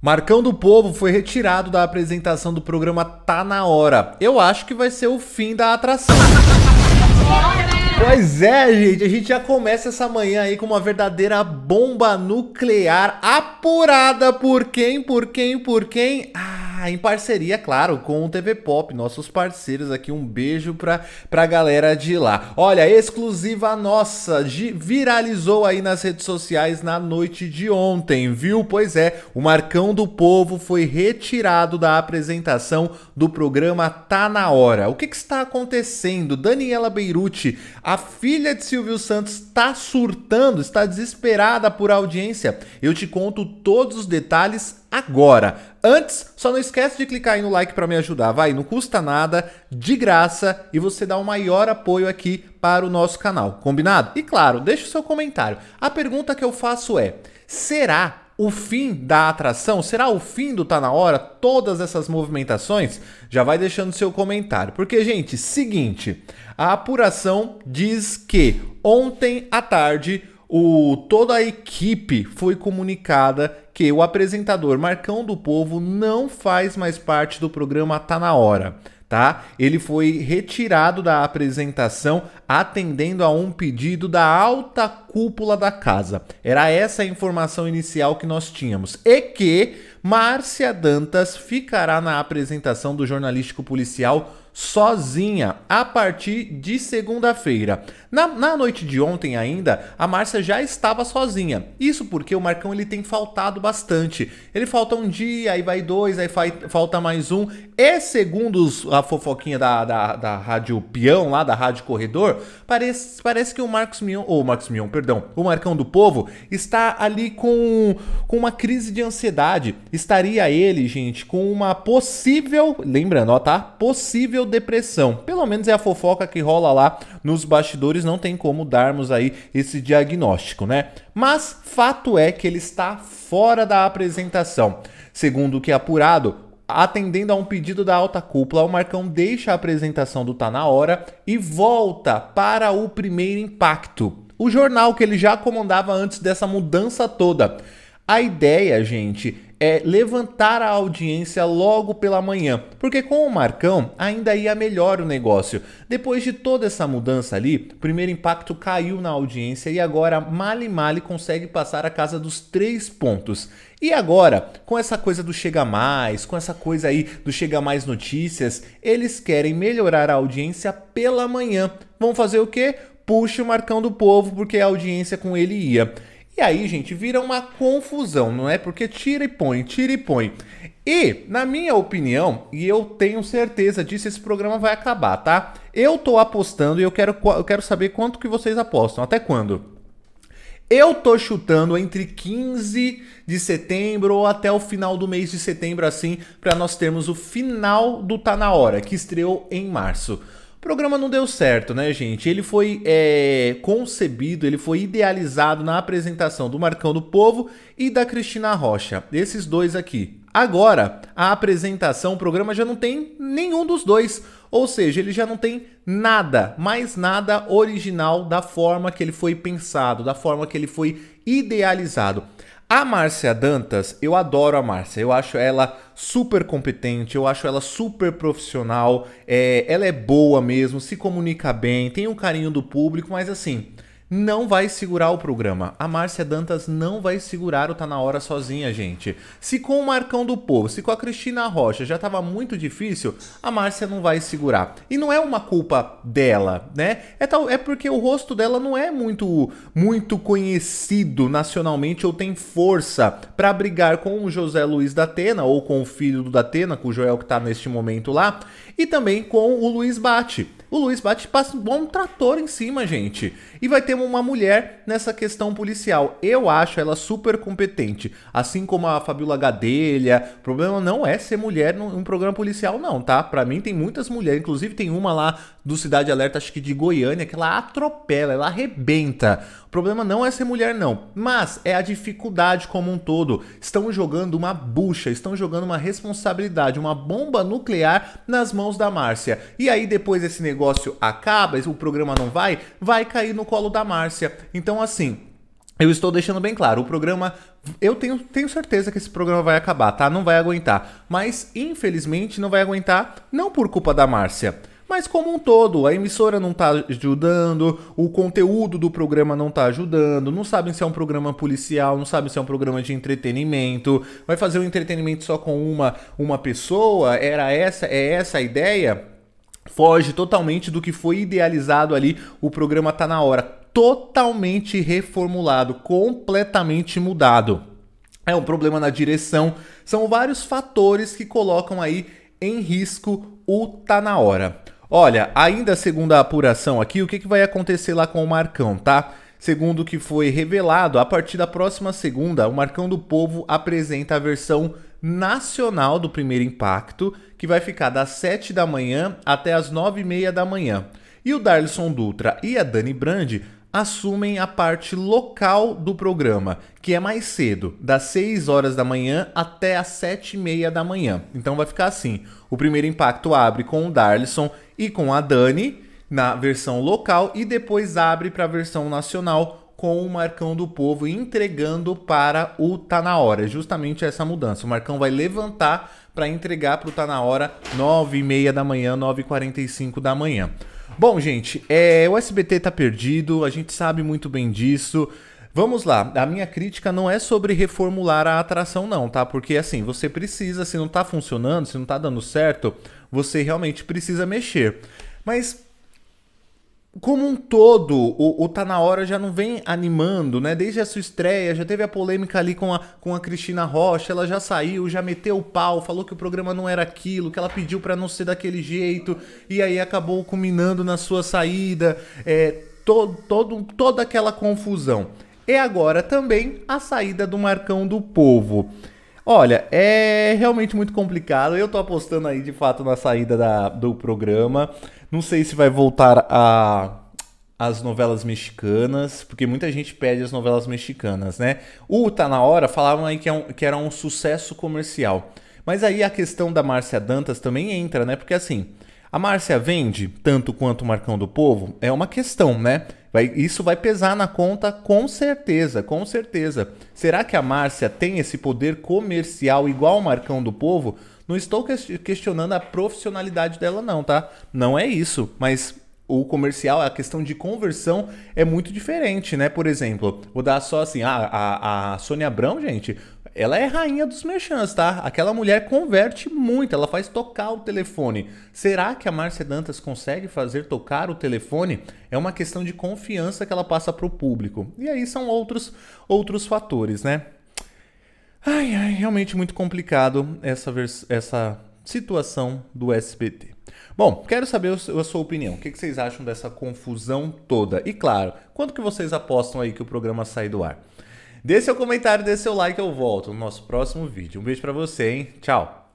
Marcão do Povo foi retirado da apresentação do programa Tá Na Hora. Eu acho que vai ser o fim da atração. Pois é, gente, a gente já começa essa manhã aí com uma verdadeira bomba nuclear apurada por quem, por quem, por quem? Ah, ah, em parceria, claro, com o TV Pop, nossos parceiros aqui. Um beijo pra, pra galera de lá. Olha, exclusiva nossa, viralizou aí nas redes sociais na noite de ontem, viu? Pois é, o Marcão do Povo foi retirado da apresentação do programa Tá Na Hora. O que, que está acontecendo? Daniela Beirute, a filha de Silvio Santos, está surtando, está desesperada por audiência. Eu te conto todos os detalhes agora. Antes, só não esquece de clicar aí no like para me ajudar, vai, não custa nada, de graça e você dá o um maior apoio aqui para o nosso canal, combinado? E claro, deixa o seu comentário. A pergunta que eu faço é: será o fim da atração? Será o fim do Tá Na Hora? Todas essas movimentações? Já vai deixando seu comentário. Porque, gente, seguinte: a apuração diz que ontem à tarde o, toda a equipe foi comunicada que o apresentador Marcão do Povo não faz mais parte do programa Tá na Hora tá? Ele foi retirado da apresentação atendendo a um pedido da alta cúpula da casa. Era essa a informação inicial que nós tínhamos. E que Márcia Dantas ficará na apresentação do jornalístico policial sozinha a partir de segunda-feira. Na, na, noite de ontem ainda, a Márcia já estava sozinha. Isso porque o Marcão ele tem faltado bastante. Ele falta um dia, aí vai dois, aí vai, falta mais um. E segundo os, a fofoquinha da, da, da Rádio Peão, lá da Rádio Corredor, parece, parece que o Marcos Mion, ou o Marcos Mion, perdão, o Marcão do Povo está ali com, com uma crise de ansiedade. Estaria ele, gente, com uma possível, lembrando, ó, tá? Possível depressão. Pelo menos é a fofoca que rola lá nos bastidores, não tem como darmos aí esse diagnóstico, né? Mas fato é que ele está fora da apresentação. Segundo o que é apurado, atendendo a um pedido da alta cúpula, o Marcão deixa a apresentação do Tá Na Hora e volta para o primeiro impacto. O jornal que ele já comandava antes dessa mudança toda. A ideia, gente, é levantar a audiência logo pela manhã, porque com o Marcão ainda ia melhor o negócio. Depois de toda essa mudança ali, o primeiro impacto caiu na audiência e agora Mali Mali consegue passar a casa dos três pontos. E agora, com essa coisa do Chega Mais, com essa coisa aí do Chega Mais Notícias, eles querem melhorar a audiência pela manhã. Vão fazer o quê? Puxa o Marcão do Povo, porque a audiência com ele ia. E aí, gente, vira uma confusão, não é? Porque tira e põe, tira e põe. E, na minha opinião, e eu tenho certeza disso, esse programa vai acabar, tá? Eu tô apostando e eu quero, eu quero saber quanto que vocês apostam, até quando? Eu tô chutando entre 15 de setembro ou até o final do mês de setembro, assim, para nós termos o final do Tá Na Hora, que estreou em março. O programa não deu certo, né, gente? Ele foi é, concebido, ele foi idealizado na apresentação do Marcão do Povo e da Cristina Rocha. Esses dois aqui. Agora, a apresentação, o programa já não tem nenhum dos dois. Ou seja, ele já não tem nada, mais nada original da forma que ele foi pensado, da forma que ele foi idealizado. A Márcia Dantas, eu adoro a Márcia, eu acho ela super competente, eu acho ela super profissional, é, ela é boa mesmo, se comunica bem, tem um carinho do público, mas assim, não vai segurar o programa. A Márcia Dantas não vai segurar o Tá Na Hora sozinha, gente. Se com o Marcão do Povo, se com a Cristina Rocha já tava muito difícil, a Márcia não vai segurar. E não é uma culpa dela, né? É, tal, é porque o rosto dela não é muito, muito conhecido nacionalmente ou tem força para brigar com o José Luiz da Atena ou com o filho do Datena, cujo é o que tá neste momento lá, e também com o Luiz Bate. O Luiz Bate passa um bom trator em cima, gente. E vai ter uma mulher nessa questão policial. Eu acho ela super competente. Assim como a Fabiola Gadelha. O problema não é ser mulher num, num programa policial, não, tá? Pra mim tem muitas mulheres. Inclusive tem uma lá do Cidade Alerta, acho que de Goiânia, que ela atropela, ela arrebenta. O problema não é ser mulher, não, mas é a dificuldade como um todo. Estão jogando uma bucha, estão jogando uma responsabilidade, uma bomba nuclear nas mãos da Márcia. E aí, depois esse negócio acaba, o programa não vai, vai cair no colo da Márcia. Então, assim. Eu estou deixando bem claro, o programa eu tenho, tenho certeza que esse programa vai acabar, tá? Não vai aguentar. Mas, infelizmente, não vai aguentar, não por culpa da Márcia. Mas como um todo, a emissora não está ajudando, o conteúdo do programa não está ajudando, não sabem se é um programa policial, não sabem se é um programa de entretenimento, vai fazer um entretenimento só com uma, uma pessoa? Era essa, é essa a ideia? Foge totalmente do que foi idealizado ali, o programa tá na hora, totalmente reformulado, completamente mudado. É um problema na direção, são vários fatores que colocam aí em risco o tá na hora. Olha, ainda segundo a apuração aqui, o que, que vai acontecer lá com o Marcão, tá? Segundo o que foi revelado, a partir da próxima segunda, o Marcão do Povo apresenta a versão nacional do Primeiro Impacto, que vai ficar das 7 da manhã até as 9 e meia da manhã. E o Darlison Dutra e a Dani Brandi assumem a parte local do programa, que é mais cedo, das 6 horas da manhã até as 7 e meia da manhã. Então vai ficar assim: o primeiro impacto abre com o Darlison e com a Dani na versão local e depois abre para a versão nacional com o Marcão do Povo entregando para o Tá Na Hora. É justamente essa mudança. O Marcão vai levantar para entregar para o Tá Na Hora 9h30 da manhã, 9h45 da manhã. Bom, gente, é, o SBT tá perdido, a gente sabe muito bem disso. Vamos lá, a minha crítica não é sobre reformular a atração, não, tá? Porque assim, você precisa, se não tá funcionando, se não tá dando certo, você realmente precisa mexer. Mas como um todo, o, o Tá Na Hora já não vem animando, né? Desde a sua estreia, já teve a polêmica ali com a, com a Cristina Rocha, ela já saiu, já meteu o pau, falou que o programa não era aquilo, que ela pediu para não ser daquele jeito, e aí acabou culminando na sua saída, é, to, todo, toda aquela confusão. E agora também a saída do Marcão do Povo. Olha, é realmente muito complicado. Eu tô apostando aí de fato na saída da, do programa. Não sei se vai voltar a as novelas mexicanas, porque muita gente pede as novelas mexicanas, né? O Tá Na Hora falavam aí que, é um, que era um sucesso comercial. Mas aí a questão da Márcia Dantas também entra, né? Porque assim, a Márcia vende tanto quanto o Marcão do Povo? É uma questão, né? Vai, isso vai pesar na conta com certeza, com certeza. Será que a Márcia tem esse poder comercial igual o Marcão do Povo? Não estou que questionando a profissionalidade dela, não, tá? Não é isso, mas o comercial, a questão de conversão é muito diferente, né? Por exemplo, vou dar só assim, a, ah, a, a Sônia Abrão, gente, ela é rainha dos merchants, tá? Aquela mulher converte muito, ela faz tocar o telefone. Será que a Márcia Dantas consegue fazer tocar o telefone? É uma questão de confiança que ela passa para o público. E aí são outros, outros fatores, né? Ai, ai, realmente muito complicado essa, essa situação do SBT. Bom, quero saber a sua opinião. O que vocês acham dessa confusão toda? E claro, quanto que vocês apostam aí que o programa sai do ar? Dê seu comentário, dê seu like, eu volto no nosso próximo vídeo. Um beijo para você, hein? Tchau!